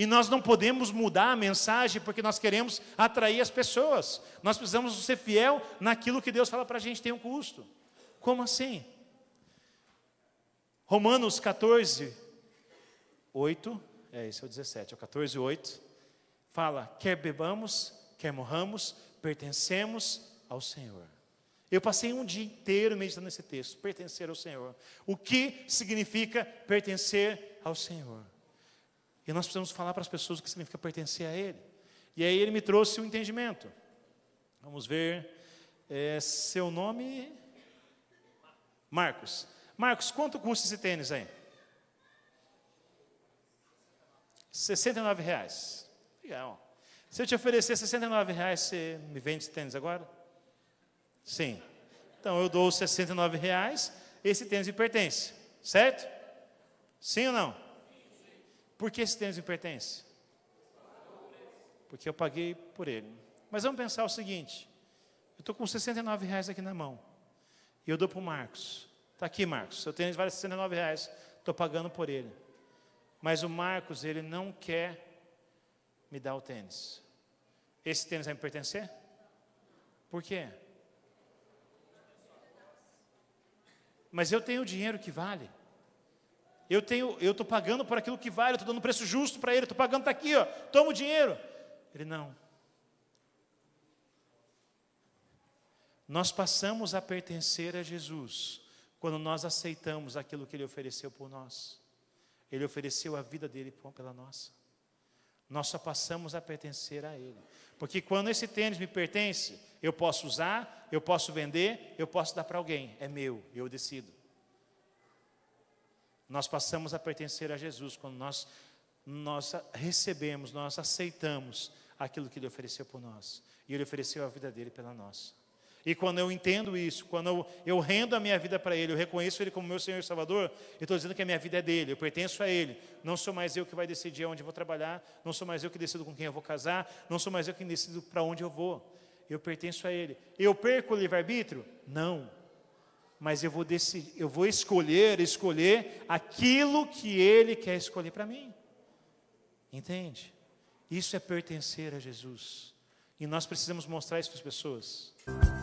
E nós não podemos mudar a mensagem porque nós queremos atrair as pessoas. Nós precisamos ser fiel naquilo que Deus fala para a gente tem um custo. Como assim? Romanos 14, 8, é esse é o 17, é o 14, 8, fala: quer bebamos, quer morramos, pertencemos ao Senhor. Eu passei um dia inteiro meditando nesse texto, pertencer ao Senhor. O que significa pertencer ao Senhor? E nós precisamos falar para as pessoas o que significa pertencer a Ele. E aí ele me trouxe o um entendimento. Vamos ver. É, seu nome? Marcos. Marcos, quanto custa esse tênis aí? 69 reais. Legal. Se eu te oferecer 69 reais, você me vende esse tênis agora? Sim. Então eu dou 69 reais, esse tênis me pertence. Certo? Sim ou não? Por que esse tênis me pertence? Porque eu paguei por ele. Mas vamos pensar o seguinte: eu estou com 69 reais aqui na mão. E eu dou para o Marcos. Está aqui, Marcos. Seu tênis vale 69 reais. Estou pagando por ele. Mas o Marcos, ele não quer me dar o tênis. Esse tênis vai me pertencer? Por quê? Mas eu tenho o dinheiro que vale. Eu tenho, eu estou pagando por aquilo que vale, eu estou dando um preço justo para ele, estou pagando, está aqui, ó, toma o dinheiro. Ele não. Nós passamos a pertencer a Jesus quando nós aceitamos aquilo que ele ofereceu por nós. Ele ofereceu a vida dele pela nossa. Nós só passamos a pertencer a ele. Porque quando esse tênis me pertence, eu posso usar, eu posso vender, eu posso dar para alguém, é meu, eu decido. Nós passamos a pertencer a Jesus quando nós, nós recebemos, nós aceitamos aquilo que Ele ofereceu por nós. E Ele ofereceu a vida dele pela nossa. E quando eu entendo isso, quando eu, eu rendo a minha vida para Ele, eu reconheço Ele como meu Senhor e Salvador, eu estou dizendo que a minha vida é dele, eu pertenço a Ele. Não sou mais eu que vai decidir onde vou trabalhar, não sou mais eu que decido com quem eu vou casar, não sou mais eu que decido para onde eu vou. Eu pertenço a Ele. Eu perco o livre-arbítrio? Não mas eu vou, decidir, eu vou escolher, escolher aquilo que Ele quer escolher para mim. Entende? Isso é pertencer a Jesus. E nós precisamos mostrar isso para as pessoas.